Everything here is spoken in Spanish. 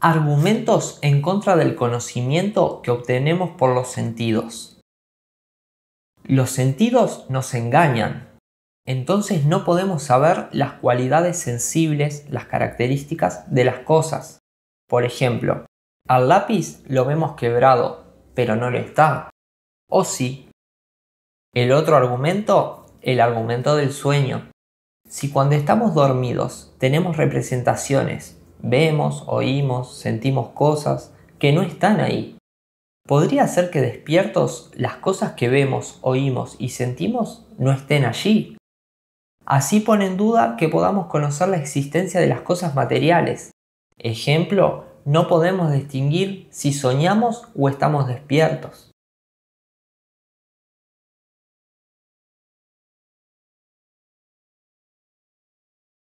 Argumentos en contra del conocimiento que obtenemos por los sentidos. Los sentidos nos engañan, entonces no podemos saber las cualidades sensibles, las características de las cosas. Por ejemplo, al lápiz lo vemos quebrado, pero no lo está. O sí. El otro argumento, el argumento del sueño. Si cuando estamos dormidos tenemos representaciones Vemos, oímos, sentimos cosas que no están ahí. ¿Podría ser que despiertos las cosas que vemos, oímos y sentimos no estén allí? Así pone en duda que podamos conocer la existencia de las cosas materiales. Ejemplo, no podemos distinguir si soñamos o estamos despiertos.